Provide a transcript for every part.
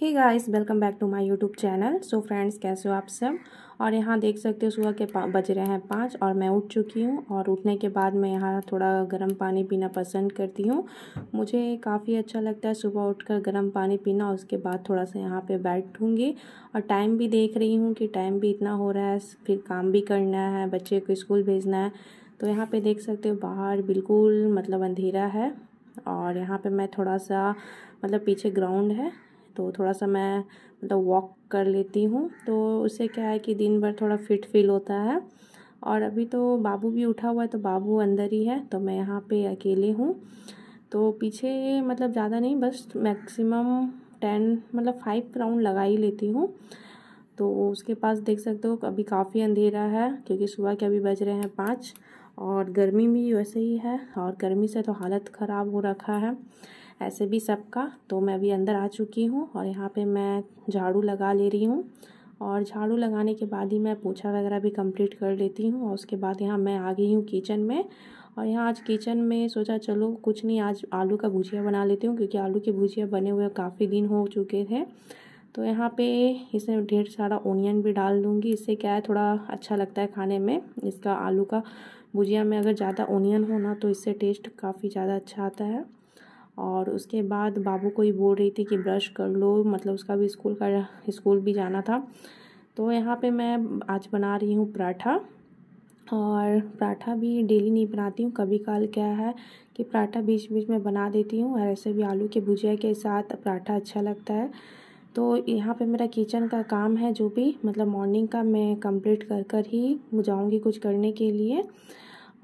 he guys welcome back to my YouTube channel so friends कैसे हो आप सब और यहाँ देख सकते हो सुबह के बज रहे हैं पाँच और मैं उठ चुकी हूँ और उठने के बाद मैं यहाँ थोड़ा गर्म पानी पीना पसंद करती हूँ मुझे काफ़ी अच्छा लगता है सुबह उठकर गर्म पानी पीना उसके बाद थोड़ा सा यहाँ पे बैठूँगी और टाइम भी देख रही हूँ कि टाइम भी इतना हो रहा है फिर काम भी करना है बच्चे को स्कूल भेजना है तो यहाँ पर देख सकते हो बाहर बिल्कुल मतलब अंधेरा है और यहाँ पे मैं थोड़ा सा मतलब पीछे ग्राउंड है तो थोड़ा सा मैं मतलब वॉक कर लेती हूँ तो उससे क्या है कि दिन भर थोड़ा फिट फील होता है और अभी तो बाबू भी उठा हुआ है तो बाबू अंदर ही है तो मैं यहाँ पे अकेले हूँ तो पीछे मतलब ज़्यादा नहीं बस मैक्सिमम टेन मतलब फाइव राउंड लगा ही लेती हूँ तो उसके पास देख सकते हो अभी काफ़ी अंधेरा है क्योंकि सुबह के अभी बज रहे हैं पाँच और गर्मी भी वैसे ही है और गर्मी से तो हालत ख़राब हो रखा है ऐसे भी सबका तो मैं भी अंदर आ चुकी हूँ और यहाँ पे मैं झाड़ू लगा ले रही हूँ और झाड़ू लगाने के बाद ही मैं पोछा वगैरह भी कंप्लीट कर लेती हूँ और उसके बाद यहाँ मैं आ गई हूँ किचन में और यहाँ आज किचन में सोचा चलो कुछ नहीं आज आलू का भुजिया बना लेती हूँ क्योंकि आलू के भुजिया बने हुए काफ़ी दिन हो चुके थे तो यहाँ पे इसमें ढेर सारा ओनियन भी डाल दूँगी इससे क्या है थोड़ा अच्छा लगता है खाने में इसका आलू का भुजिया में अगर ज़्यादा ओनियन हो ना तो इससे टेस्ट काफ़ी ज़्यादा अच्छा आता है और उसके बाद बाबू को ही बोल रही थी कि ब्रश कर लो मतलब उसका भी स्कूल का स्कूल भी जाना था तो यहाँ पे मैं आज बना रही हूँ पराठा और पराठा भी डेली नहीं बनाती हूँ कभी काल क्या है कि पराठा बीच बीच में बना देती हूँ और ऐसे भी आलू के भुजिया के साथ पराठा अच्छा लगता है तो यहाँ पे मेरा किचन का काम है जो भी मतलब मॉर्निंग का मैं कंप्लीट कर कर ही जाऊँगी कुछ करने के लिए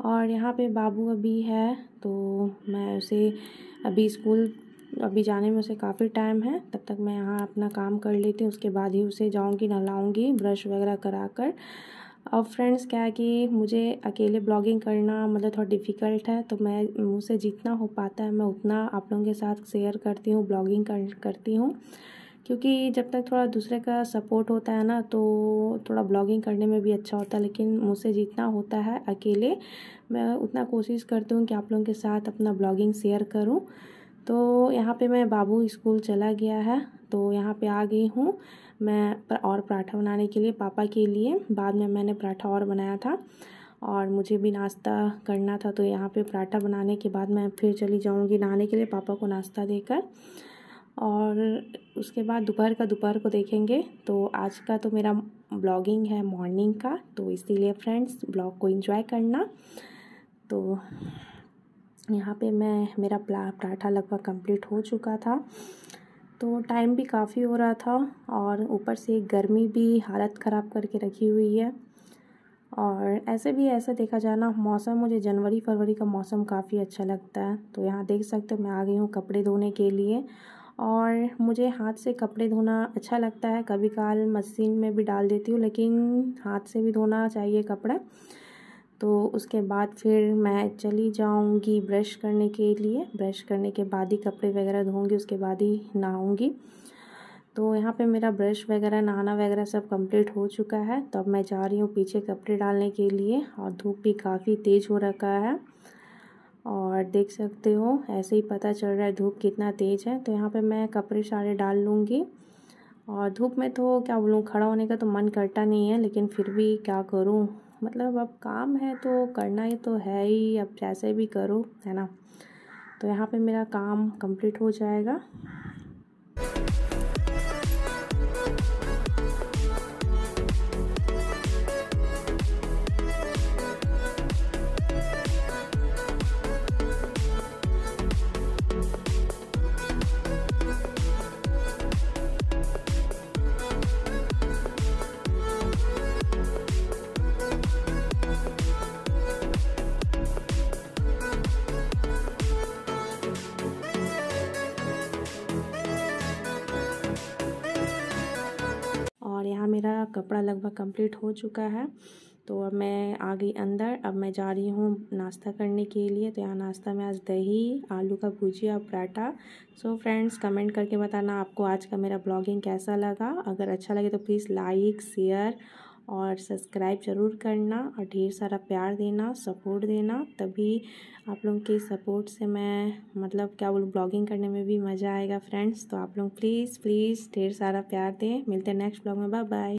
और यहाँ पे बाबू अभी है तो मैं उसे अभी स्कूल अभी जाने में उसे काफ़ी टाइम है तब तक मैं यहाँ अपना काम कर लेती हूँ उसके बाद ही उसे जाऊँगी नहलाऊँगी ब्रश वगैरह करा कर और फ्रेंड्स क्या है कि मुझे अकेले ब्लॉगिंग करना मतलब थोड़ा डिफ़िकल्ट है तो मैं मुझसे जितना हो पाता है मैं उतना आप लोगों के साथ शेयर करती हूँ ब्लॉगिंग कर, करती हूँ क्योंकि जब तक थोड़ा दूसरे का सपोर्ट होता है ना तो थोड़ा ब्लॉगिंग करने में भी अच्छा होता है लेकिन मुझसे जितना होता है अकेले मैं उतना कोशिश करती हूँ कि आप लोगों के साथ अपना ब्लॉगिंग शेयर करूँ तो यहाँ पे मैं बाबू स्कूल चला गया है तो यहाँ पे आ गई हूँ मैं और पराठा बनाने के लिए पापा के लिए बाद में मैंने पराठा और बनाया था और मुझे भी नाश्ता करना था तो यहाँ पे पराठा बनाने के बाद मैं फिर चली जाऊँगी नहाने के लिए पापा को नाश्ता देकर और उसके बाद दोपहर का दोपहर को देखेंगे तो आज का तो मेरा ब्लॉगिंग है मॉर्निंग का तो इसीलिए फ्रेंड्स ब्लॉग को एंजॉय करना तो यहाँ पे मैं मेरा प्ला पराठा लगभग कंप्लीट हो चुका था तो टाइम भी काफ़ी हो रहा था और ऊपर से गर्मी भी हालत ख़राब करके रखी हुई है और ऐसे भी ऐसे देखा जाए ना मौसम मुझे जनवरी फरवरी का मौसम काफ़ी अच्छा लगता है तो यहाँ देख सकते हो मैं आ गई हूँ कपड़े धोने के लिए और मुझे हाथ से कपड़े धोना अच्छा लगता है कभी काल मशीन में भी डाल देती हूँ लेकिन हाथ से भी धोना चाहिए कपड़ा तो उसके बाद फिर मैं चली जाऊँगी ब्रश करने के लिए ब्रश करने के बाद ही कपड़े वगैरह धोऊँगी उसके बाद ही नहाऊँगी तो यहाँ पे मेरा ब्रश वगैरह नहाना वगैरह सब कंप्लीट हो चुका है तो अब मैं जा रही हूँ पीछे कपड़े डालने के लिए और धूप भी काफ़ी तेज़ हो रखा है और देख सकते हो ऐसे ही पता चल रहा है धूप कितना तेज़ है तो यहाँ पे मैं कपड़े सारे डाल लूँगी और धूप में तो क्या बोलूँ खड़ा होने का तो मन करता नहीं है लेकिन फिर भी क्या करूँ मतलब अब काम है तो करना ही तो है ही अब जैसे भी करो है ना तो यहाँ पे मेरा काम कंप्लीट हो जाएगा कपड़ा लगभग कंप्लीट हो चुका है तो अब मैं आ गई अंदर अब मैं जा रही हूँ नाश्ता करने के लिए तो यहाँ नाश्ता में आज दही आलू का भुजिया और पराठा सो फ्रेंड्स कमेंट करके बताना आपको आज का मेरा ब्लॉगिंग कैसा लगा अगर अच्छा लगे तो प्लीज़ लाइक शेयर और सब्सक्राइब ज़रूर करना और ढेर सारा प्यार देना सपोर्ट देना तभी आप लोगों के सपोर्ट से मैं मतलब क्या बोलूँ ब्लॉगिंग करने में भी मज़ा आएगा फ्रेंड्स तो आप लोग प्लीज़ प्लीज़ ढेर सारा प्यार दें मिलते हैं नेक्स्ट ब्लॉग में बाय बाय